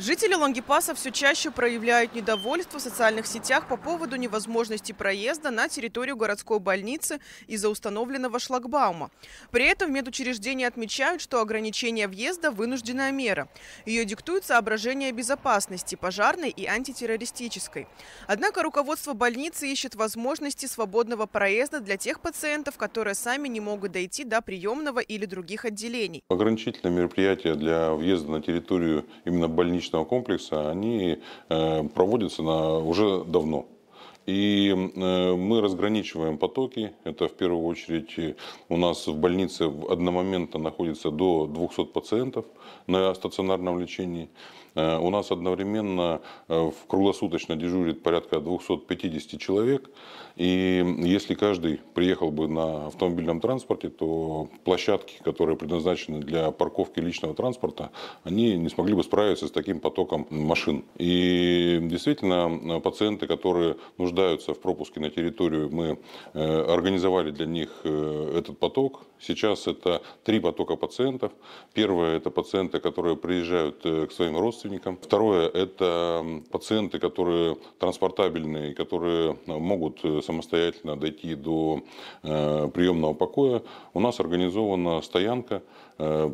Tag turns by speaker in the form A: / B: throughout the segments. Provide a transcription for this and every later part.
A: Жители Лангипаса все чаще проявляют недовольство в социальных сетях по поводу невозможности проезда на территорию городской больницы из-за установленного шлагбаума. При этом в медучреждении отмечают, что ограничение въезда – вынужденная мера. Ее диктуют соображения безопасности, пожарной и антитеррористической. Однако руководство больницы ищет возможности свободного проезда для тех пациентов, которые сами не могут дойти до приемного или других отделений.
B: Ограничительное мероприятие для въезда на территорию именно больничного промышленного комплекса, они э, проводятся на, уже давно. И э, мы разграничиваем потоки. Это в первую очередь э, у нас в больнице в одномоментно находится до 200 пациентов на стационарном лечении. Э, у нас одновременно в круглосуточно дежурит порядка 250 человек. И если каждый приехал бы на автомобильном транспорте, то площадки, которые предназначены для парковки личного транспорта, они не смогли бы справиться с таким потоком машин. И действительно, пациенты, которые нуждаются нуждаются в пропуске на территорию, мы э, организовали для них э, этот поток. Сейчас это три потока пациентов. Первое – это пациенты, которые приезжают э, к своим родственникам. Второе – это пациенты, которые транспортабельные, которые могут самостоятельно дойти до приемного покоя. У нас организована стоянка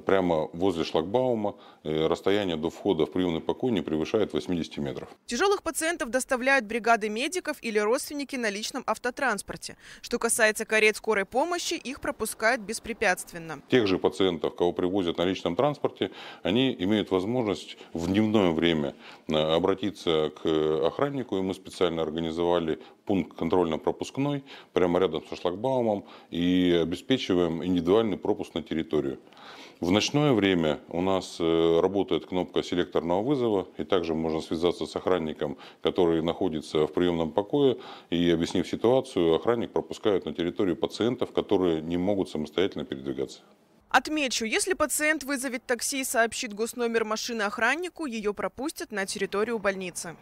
B: прямо возле шлагбаума. Расстояние до входа в приемный покой не превышает 80 метров.
A: Тяжелых пациентов доставляют бригады медиков или или родственники на личном автотранспорте. Что касается карет скорой помощи, их пропускают беспрепятственно.
B: Тех же пациентов, кого привозят на личном транспорте, они имеют возможность в дневное время э, обратиться к э, охраннику, и мы специально организовали пункт контрольно-пропускной прямо рядом со шлагбаумом и обеспечиваем индивидуальный пропуск на территорию. В ночное время у нас э, работает кнопка селекторного вызова, и также можно связаться с охранником, который находится в приемном покое, такое, и объяснив ситуацию, охранник пропускает на территорию пациентов, которые не могут самостоятельно передвигаться.
A: Отмечу, если пациент вызовет такси и сообщит госномер машины охраннику, ее пропустят на территорию больницы.